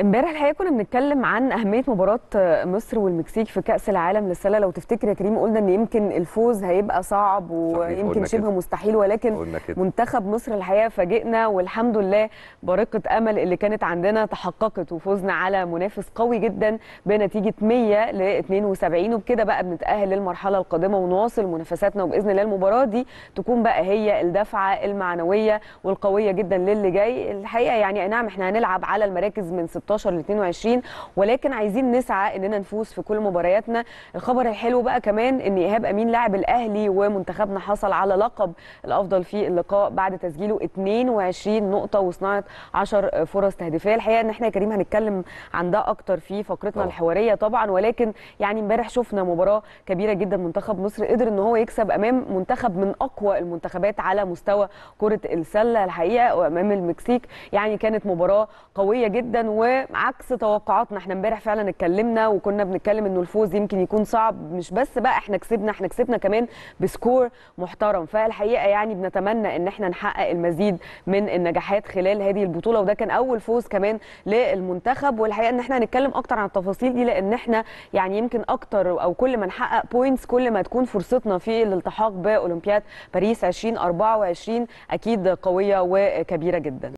امبارح الحقيقه كنا بنتكلم عن اهميه مباراه مصر والمكسيك في كاس العالم للسله لو تفتكر يا كريم قلنا ان يمكن الفوز هيبقى صعب ويمكن شبه كده. مستحيل ولكن منتخب مصر الحقيقه فاجئنا والحمد لله بارقه امل اللي كانت عندنا تحققت وفوزنا على منافس قوي جدا بنتيجه 100 ل 72 وبكده بقى بنتاهل للمرحله القادمه ونواصل منافساتنا وباذن الله المباراه دي تكون بقى هي الدفعه المعنويه والقويه جدا للي جاي الحقيقه يعني نعم احنا هنلعب على المراكز من 16 16 ل 22 ولكن عايزين نسعى اننا نفوز في كل مبارياتنا الخبر الحلو بقى كمان ان ايهاب امين لاعب الاهلي ومنتخبنا حصل على لقب الافضل في اللقاء بعد تسجيله 22 نقطه وصناعه 10 فرص تهديفيه الحقيقه ان احنا يا كريم هنتكلم عن ده اكتر في فقرتنا الحواريه طبعا ولكن يعني امبارح شفنا مباراه كبيره جدا منتخب مصر قدر ان هو يكسب امام منتخب من اقوى المنتخبات على مستوى كره السله الحقيقه وامام المكسيك يعني كانت مباراه قويه جدا و وعكس توقعاتنا احنا امبارح فعلا اتكلمنا وكنا بنتكلم انه الفوز يمكن يكون صعب مش بس بقى احنا كسبنا احنا كسبنا كمان بسكور محترم فالحقيقه يعني بنتمنى ان احنا نحقق المزيد من النجاحات خلال هذه البطوله وده كان اول فوز كمان للمنتخب والحقيقه ان احنا هنتكلم اكتر عن التفاصيل دي لان احنا يعني يمكن اكتر او كل ما نحقق بوينتس كل ما تكون فرصتنا في الالتحاق باولمبياد باريس 2024 اكيد قويه وكبيره جدا